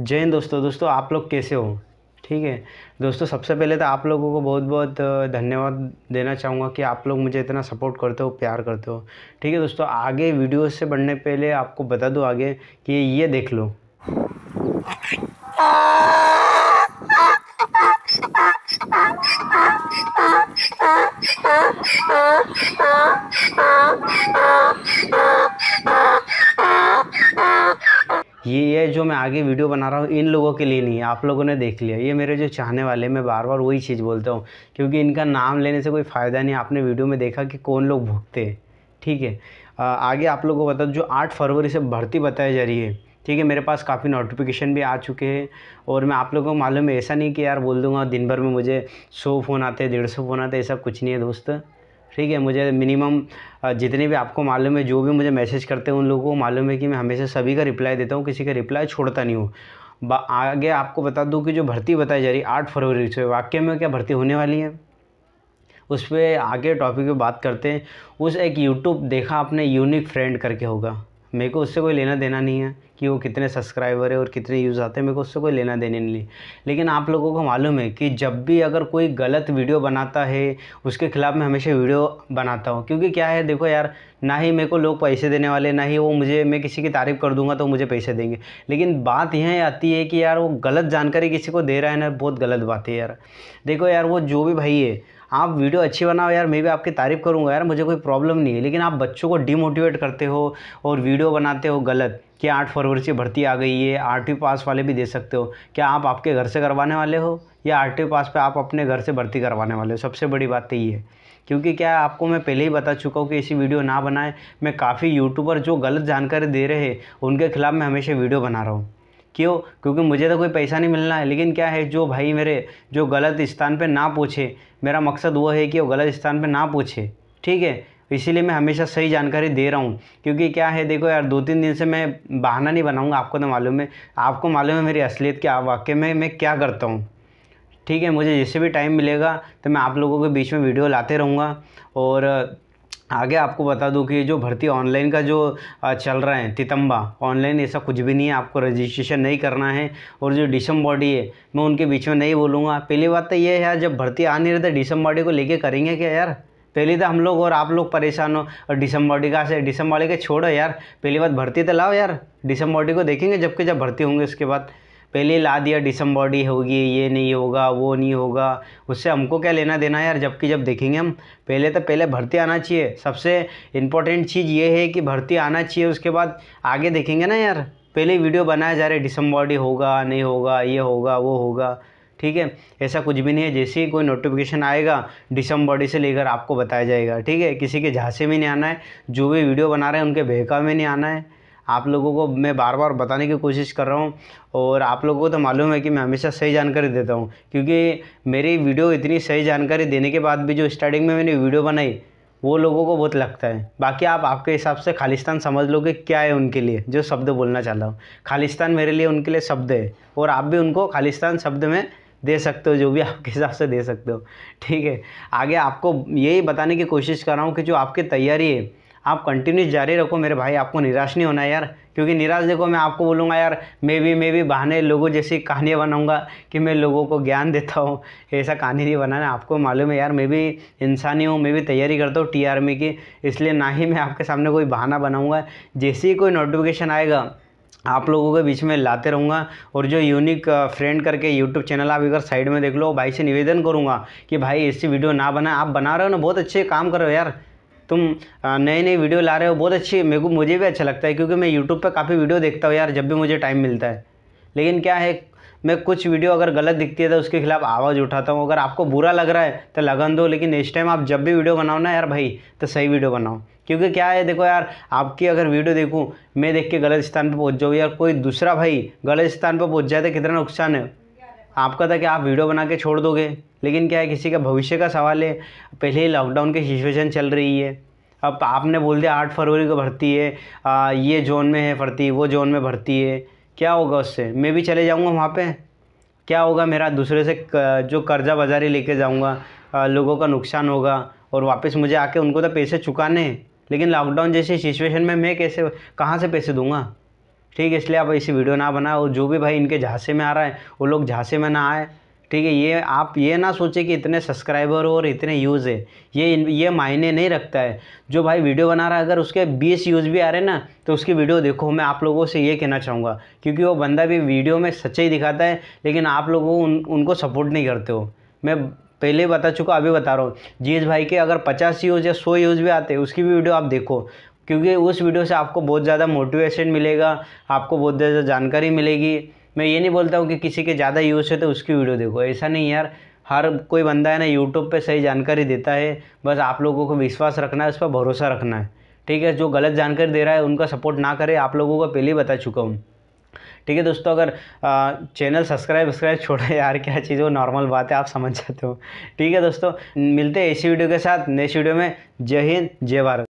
जय हिंद दोस्तों दोस्तों आप लोग कैसे हो ठीक है दोस्तों सबसे पहले तो आप लोगों को बहुत बहुत धन्यवाद देना चाहूँगा कि आप लोग मुझे इतना सपोर्ट करते हो प्यार करते हो ठीक है दोस्तों आगे वीडियो से बढ़ने पहले आपको बता दूँ आगे कि ये देख लो ये ये जो मैं आगे वीडियो बना रहा हूँ इन लोगों के लिए नहीं है आप लोगों ने देख लिया ये मेरे जो चाहने वाले मैं बार बार वही चीज़ बोलता हूँ क्योंकि इनका नाम लेने से कोई फ़ायदा नहीं आपने वीडियो में देखा कि कौन लोग भुगते हैं ठीक है आगे आप लोगों को बता जो आठ फरवरी से भर्ती बताई जा रही है ठीक है मेरे पास काफ़ी नोटिफिकेशन भी आ चुके हैं और मैं आप लोगों को मालूम है ऐसा नहीं कि यार बोल दूंगा दिन भर में मुझे सौ फ़ोन आते हैं डेढ़ सौ फ़ोन आते ऐसा कुछ नहीं है दोस्त ठीक है मुझे मिनिमम जितने भी आपको मालूम है जो भी मुझे मैसेज करते हैं उन लोगों को मालूम है कि मैं हमेशा सभी का रिप्लाई देता हूँ किसी का रिप्लाई छोड़ता नहीं हूँ आगे आपको बता दूँ कि जो भर्ती बताई जा रही है आठ फरवरी से वाक्य में क्या भर्ती होने वाली है उस पर आगे टॉपिक पर बात करते हैं उस एक यूट्यूब देखा आपने यूनिक फ्रेंड करके होगा मेरे को उससे कोई लेना देना नहीं है कि वो कितने सब्सक्राइबर है और कितने यूज़ आते हैं मेरे को उससे कोई लेना देने नहीं लेकिन आप लोगों को मालूम है कि जब भी अगर कोई गलत वीडियो बनाता है उसके ख़िलाफ़ मैं हमेशा वीडियो बनाता हूँ क्योंकि क्या है देखो यार ना ही मेरे को लोग पैसे देने वाले ना ही वो मुझे मैं किसी की तारीफ़ कर दूंगा तो मुझे पैसे देंगे लेकिन बात यह आती है कि यार वो गलत जानकारी किसी को दे रहा है ना बहुत गलत बात है यार देखो यार वो जो भी भाई है आप हाँ, वीडियो अच्छी बनाओ यार मैं भी आपकी तारीफ़ करूँगा यार मुझे कोई प्रॉब्लम नहीं है लेकिन आप बच्चों को डिमोटिवेट करते हो और वीडियो बनाते हो गलत कि आठ फरवरी से भर्ती आ गई है आठवीं पास वाले भी दे सकते हो क्या आप आपके घर से करवाने वाले हो या आठवीं पास पे आप अपने घर से भर्ती करवाने वाले हो सबसे बड़ी बात तो ये है क्योंकि क्या आपको मैं पहले ही बता चुका हूँ कि ऐसी वीडियो ना बनाएं मैं काफ़ी यूट्यूबर जो गलत जानकारी दे रहे हैं उनके खिलाफ़ मैं हमेशा वीडियो बना रहा हूँ क्यों क्योंकि मुझे तो कोई पैसा नहीं मिलना है लेकिन क्या है जो भाई मेरे जो गलत स्थान पे ना पूछे मेरा मकसद वो है कि वो गलत स्थान पे ना पूछे ठीक है इसीलिए मैं हमेशा सही जानकारी दे रहा हूँ क्योंकि क्या है देखो यार दो तीन दिन से मैं बहाना नहीं बनाऊँगा आपको तो मालूम है आपको मालूम है मेरी असलियत के वाक्य में मैं क्या करता हूँ ठीक है मुझे जैसे भी टाइम मिलेगा तो मैं आप लोगों के बीच में वीडियो लाते रहूँगा और आगे आपको बता दूं कि जो भर्ती ऑनलाइन का जो चल रहा है तितम्बा ऑनलाइन ऐसा कुछ भी नहीं है आपको रजिस्ट्रेशन नहीं करना है और जो डिसम बॉडी है मैं उनके बीच में नहीं बोलूँगा पहली बात तो ये है यार जब भर्ती आ नहीं रही तो डिशम बॉडी को लेके करेंगे क्या यार पहले तो हम लोग और आप लोग परेशान हो और बॉडी का से बॉडी के छोड़ो यार पहली बात भर्ती तो लाओ यार बॉडी को देखेंगे जबकि जब भर्ती होंगे उसके बाद पहले ला दिया डिसम्बॉडी होगी ये नहीं होगा वो नहीं होगा उससे हमको क्या लेना देना है यार जबकि जब देखेंगे हम पहले तो पहले भर्ती आना चाहिए सबसे इम्पोर्टेंट चीज़ ये है कि भर्ती आना चाहिए उसके बाद आगे देखेंगे ना यार पहले वीडियो बनाया जा रहा है डिसम्बॉडी होगा नहीं होगा ये होगा वो होगा ठीक है ऐसा कुछ भी नहीं है जैसे ही कोई नोटिफिकेशन आएगा डिसम्बॉडी से लेकर आपको बताया जाएगा ठीक है किसी के झांसे में नहीं आना है जो भी वीडियो बना रहे हैं उनके बहका में नहीं आना है आप लोगों को मैं बार बार बताने की कोशिश कर रहा हूँ और आप लोगों को तो मालूम है कि मैं हमेशा सही जानकारी देता हूँ क्योंकि मेरी वीडियो इतनी सही जानकारी देने के बाद भी जो स्टार्टिंग में मैंने वीडियो बनाई वो लोगों को बहुत लगता है बाकी आप आपके हिसाब से खालिस्तान समझ लो कि क्या है उनके लिए जो शब्द बोलना चाहता हूँ खालिस्तान मेरे लिए उनके लिए शब्द है और आप भी उनको खालिस्तान शब्द में दे सकते हो जो भी आपके हिसाब से दे सकते हो ठीक है आगे आपको यही बताने की कोशिश कर रहा हूँ कि जो आपकी तैयारी है आप कंटिन्यू जारी रखो मेरे भाई आपको निराश नहीं होना यार क्योंकि निराश देखो मैं आपको बोलूँगा यार मैं भी मैं भी बहाने लोगों जैसी कहानियाँ बनाऊँगा कि मैं लोगों को ज्ञान देता हूँ ऐसा कहानी नहीं बनाना आपको मालूम है यार मैं भी इंसानी हूँ मैं भी तैयारी करता हूँ टी आर्मी की इसलिए ना ही मैं आपके सामने कोई बहाना बनाऊँगा जैसे ही कोई नोटिफिकेशन आएगा आप लोगों के बीच में लाते रहूँगा और जो यूनिक फ्रेंड करके यूट्यूब चैनल आप अगर साइड में देख लो भाई से निवेदन करूँगा कि भाई ऐसी वीडियो ना बनाए आप बना रहे हो ना बहुत अच्छे काम कर रहे हो यार तुम नए नए वीडियो ला रहे हो बहुत अच्छी मेरे को मुझे भी अच्छा लगता है क्योंकि मैं यूट्यूब पर काफ़ी वीडियो देखता हूँ यार जब भी मुझे टाइम मिलता है लेकिन क्या है मैं कुछ वीडियो अगर गलत दिखती है तो उसके खिलाफ आवाज़ उठाता हूँ अगर आपको बुरा लग रहा है तो लगन दो लेकिन नेक्स्ट टाइम आप जब भी वीडियो बनाओ ना यार भाई तो सही वीडियो बनाओ क्योंकि क्या है देखो यार आपकी अगर वीडियो देखूँ मैं देख के गलत स्थान पर पहुँच जाऊँ यार कोई दूसरा भाई गलत स्थान पर पहुँच जाए तो कितना नुकसान है आपका था कि आप वीडियो बना के छोड़ दोगे लेकिन क्या है किसी का भविष्य का सवाल है पहले ही लॉकडाउन की सिचुएशन चल रही है अब आपने बोल दिया आठ फरवरी को भर्ती है आ, ये जोन में है भर्ती वो जोन में भर्ती है क्या होगा उससे मैं भी चले जाऊँगा वहाँ पर क्या होगा मेरा दूसरे से जो कर्जा बाजारी लेके जाऊँगा लोगों का नुकसान होगा और वापस मुझे आके उनको तो पैसे चुकाने हैं लेकिन लॉकडाउन जैसी सिचुएशन में मैं कैसे कहाँ से पैसे दूंगा ठीक है इसलिए आप ऐसी वीडियो ना बनाए और जो भी भाई इनके झांसे में आ रहा है वो लोग झांसे में ना आए ठीक है ये आप ये ना सोचें कि इतने सब्सक्राइबर हो और इतने यूज़ है ये ये मायने नहीं रखता है जो भाई वीडियो बना रहा है अगर उसके बीस यूज़ भी आ रहे हैं ना तो उसकी वीडियो देखो मैं आप लोगों से ये कहना चाहूँगा क्योंकि वो बंदा भी वीडियो में सच्चाई दिखाता है लेकिन आप लोगों उन, उनको सपोर्ट नहीं करते हो मैं पहले बता चुका अभी बता रहा हूँ जीज भाई के अगर पचास यूज़ या सौ यूज़ भी आते उसकी भी वीडियो आप देखो क्योंकि उस वीडियो से आपको बहुत ज़्यादा मोटिवेशन मिलेगा आपको बहुत ज़्यादा जानकारी मिलेगी मैं ये नहीं बोलता हूँ कि किसी के ज़्यादा यूज़ है तो उसकी वीडियो देखो ऐसा नहीं यार हर कोई बंदा है ना यूट्यूब पे सही जानकारी देता है बस आप लोगों को विश्वास रखना है उस पर भरोसा रखना है ठीक है जो गलत जानकारी दे रहा है उनका सपोर्ट ना करें आप लोगों को पहले ही बता चुका हूँ ठीक है दोस्तों अगर आ, चैनल सब्सक्राइब वब्सक्राइब छोड़ा यार क्या चीज़ वो नॉर्मल बात है आप समझ जाते हो ठीक है दोस्तों मिलते हैं इसी वीडियो के साथ नेक्स्ट वीडियो में जय हिंद जय भारत